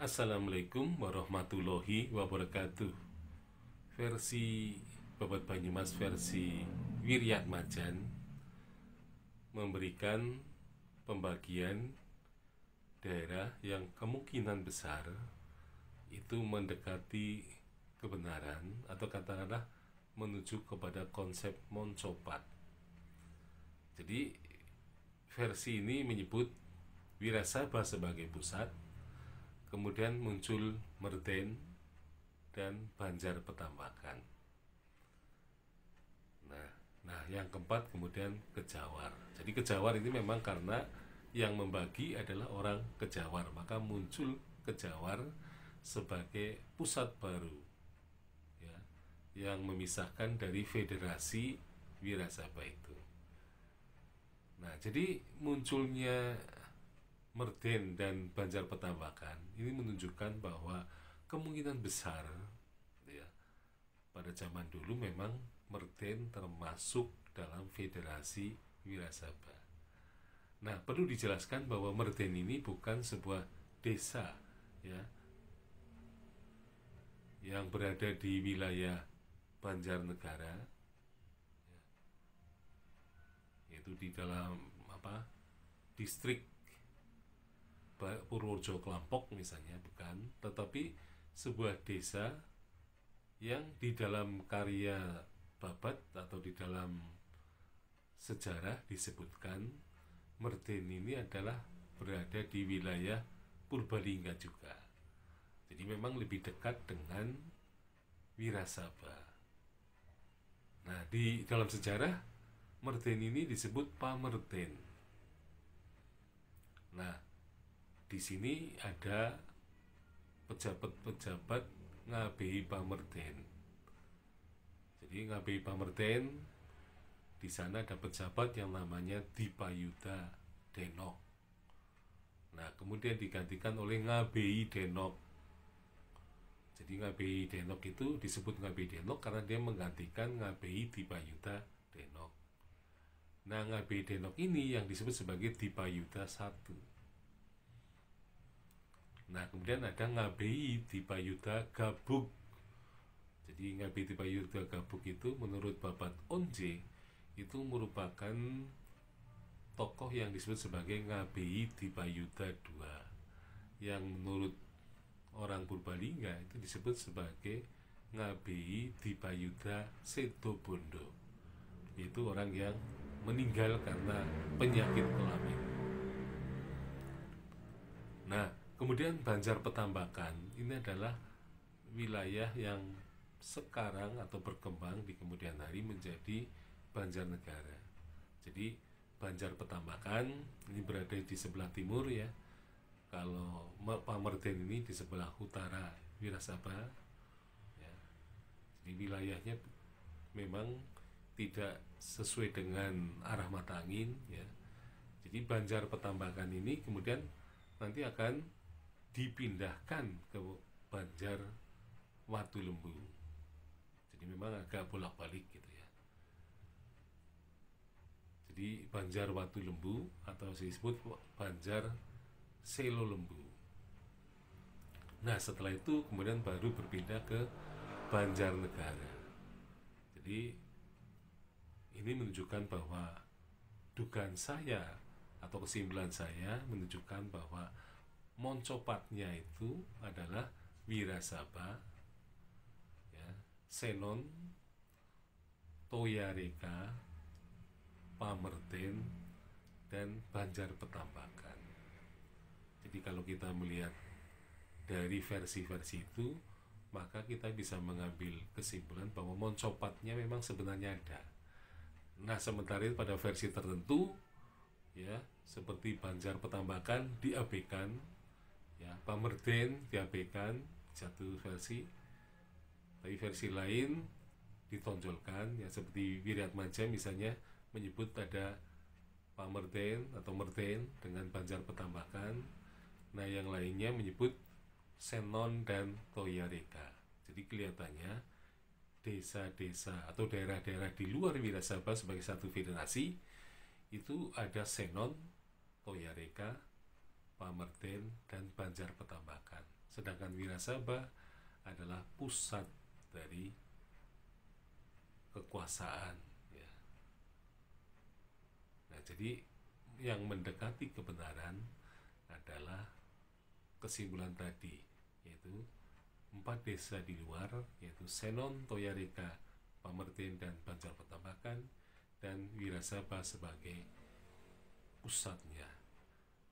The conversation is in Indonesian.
Assalamualaikum warahmatullahi wabarakatuh Versi Babat Banyumas versi Wiryat Majan Memberikan pembagian daerah yang kemungkinan besar Itu mendekati kebenaran atau katakanlah menuju kepada konsep moncopat Jadi versi ini menyebut Wirasaba sebagai pusat kemudian muncul Merden dan Banjar Petambakan. Nah, nah yang keempat kemudian Kejawar. Jadi Kejawar ini memang karena yang membagi adalah orang Kejawar, maka muncul Kejawar sebagai pusat baru ya, yang memisahkan dari Federasi Wirasaba itu. Nah, jadi munculnya Merden dan Banjar Petambakan ini menunjukkan bahwa kemungkinan besar ya pada zaman dulu memang Merden termasuk dalam Federasi Wirasaba. Nah, perlu dijelaskan bahwa Merden ini bukan sebuah desa ya yang berada di wilayah Banjarnegara Negara, ya, yaitu di dalam apa distrik Purworejo Kelampok misalnya bukan tetapi sebuah desa yang di dalam karya babat atau di dalam sejarah disebutkan Merden ini adalah berada di wilayah Purbalingga juga jadi memang lebih dekat dengan Wirasaba nah di dalam sejarah Merden ini disebut Pamerden. Nah, di sini ada pejabat-pejabat Ngabei Pamerden. Jadi Ngabei Pamerden di sana ada pejabat yang namanya Dipayuda Denok. Nah, kemudian digantikan oleh Ngabei Denok. Jadi Ngabei Denok itu disebut Ngabei Denok karena dia menggantikan Ngabei Dipayuda Denok. Nah, Ngabei Denok ini yang disebut sebagai Dipayuda satu Nah kemudian ada Ngabei Dipayuda Gabuk. Jadi Ngabei Dipayuda Gabuk itu menurut Babat Onje itu merupakan tokoh yang disebut sebagai Ngabei Dipayuda II yang menurut orang Purbalingga itu disebut sebagai Ngabei Dipayuda Setobondo itu orang yang meninggal karena penyakit kelamin. Nah, Kemudian Banjar Petambakan ini adalah wilayah yang sekarang atau berkembang di kemudian hari menjadi Banjarnegara. Jadi Banjar Petambakan ini berada di sebelah timur ya. Kalau Pamerden ini di sebelah utara Wirasaba. Ya. Jadi wilayahnya memang tidak sesuai dengan arah mata angin ya. Jadi Banjar Petambakan ini kemudian nanti akan dipindahkan ke Banjar Watu Lembu. Jadi memang agak bolak-balik gitu ya. Jadi Banjar Watu Lembu atau disebut Banjar Selo Lembu. Nah setelah itu kemudian baru berpindah ke Banjar Negara. Jadi ini menunjukkan bahwa dugaan saya atau kesimpulan saya menunjukkan bahwa moncopatnya itu adalah Wirasaba, ya, Senon, Toyareka, Pamerten, dan Banjar Petambakan. Jadi kalau kita melihat dari versi-versi itu, maka kita bisa mengambil kesimpulan bahwa moncopatnya memang sebenarnya ada. Nah, sementara itu pada versi tertentu, ya, seperti Banjar Petambakan diabaikan ya Pamerdin diabaikan satu versi tapi versi lain ditonjolkan ya seperti Wiratmaja misalnya menyebut pada Pamerden atau Merden dengan Banjar petambakan nah yang lainnya menyebut Senon dan Toyareka jadi kelihatannya desa-desa atau daerah-daerah di luar Wirasaba sebagai satu federasi itu ada Senon, Toyareka, Pamerten, dan Banjar Petambakan. Sedangkan Wirasaba adalah pusat dari kekuasaan. Ya. Nah, jadi yang mendekati kebenaran adalah kesimpulan tadi, yaitu empat desa di luar, yaitu Senon, Toyareka, Pamerten, dan Banjar Petambakan, dan Wirasaba sebagai pusat